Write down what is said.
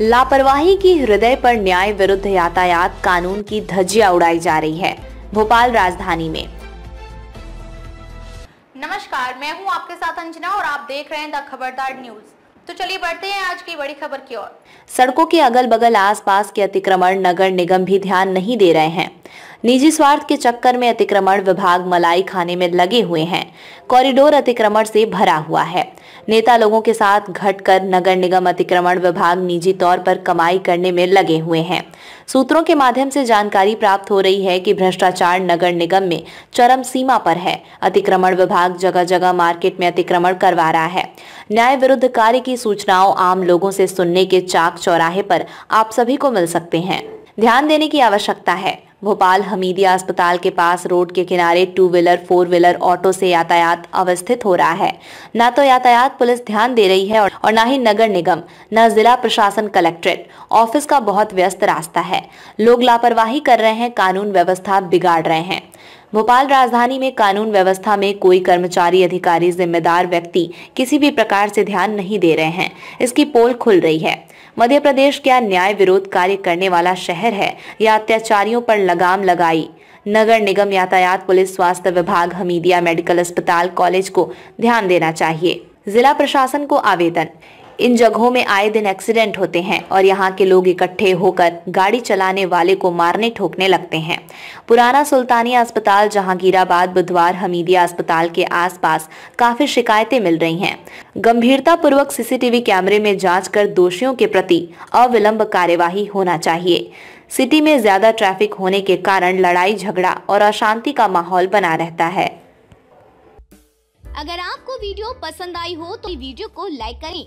लापरवाही की हृदय पर न्याय विरुद्ध यातायात कानून की धज्जिया उड़ाई जा रही है भोपाल राजधानी में नमस्कार मैं हूं आपके साथ अंजना और आप देख रहे हैं द खबरदार न्यूज तो चलिए बढ़ते हैं आज की बड़ी खबर की ओर सड़कों के अगल बगल आसपास के अतिक्रमण नगर निगम भी ध्यान नहीं दे रहे हैं निजी स्वार्थ के चक्कर में अतिक्रमण विभाग मलाई खाने में लगे हुए हैं कॉरिडोर अतिक्रमण से भरा हुआ है नेता लोगों के साथ घटकर नगर निगम अतिक्रमण विभाग निजी तौर पर कमाई करने में लगे हुए हैं सूत्रों के माध्यम से जानकारी प्राप्त हो रही है कि भ्रष्टाचार नगर निगम में चरम सीमा पर है अतिक्रमण विभाग जगह जगह मार्केट में अतिक्रमण करवा रहा है न्याय विरुद्ध कार्य की सूचनाओं आम लोगों से सुनने के चाक चौराहे पर आप सभी को मिल सकते हैं ध्यान देने की आवश्यकता है भोपाल हमीदिया अस्पताल के पास रोड के किनारे two wheeler four wheeler auto से यातायात अवस्थित हो रहा है न तो यातायात पुलिस ध्यान दे रही है और न ही नगर निगम न जिला प्रशासन कलेक्ट्रेट ऑफिस का बहुत व्यस्त रास्ता है लोग लापरवाही कर रहे हैं कानून व्यवस्था बिगाड़ रहे हैं भोपाल राजधानी में कानून व्यवस्था में कोई कर्मचारी अधिकारी जिम्मेदार व्यक्ति किसी भी प्रकार से ध्यान नहीं दे रहे हैं इसकी पोल खुल रही है मध्य प्रदेश क्या न्याय विरोध कार्य करने वाला शहर है या अत्याचारियों पर लगाम लगाई नगर निगम यातायात पुलिस स्वास्थ्य विभाग हमीदिया मेडिकल अस्पताल कॉलेज को ध्यान देना चाहिए जिला प्रशासन को आवेदन इन जगहों में आए दिन एक्सीडेंट होते हैं और यहाँ के लोग इकट्ठे होकर गाड़ी चलाने वाले को मारने ठोकने लगते हैं पुराना सुल्तानिया अस्पताल जहांगीराबाद बुधवार हमीदिया अस्पताल के आसपास काफी शिकायतें मिल रही हैं पूर्वक सीसीटीवी कैमरे में जांच कर दोषियों के प्रति अविलंब कार्यवाही होना चाहिए सिटी में ज्यादा ट्रैफिक होने के कारण लड़ाई झगड़ा और अशांति का माहौल बना रहता है अगर आपको वीडियो पसंद आई हो तो वीडियो को लाइक करें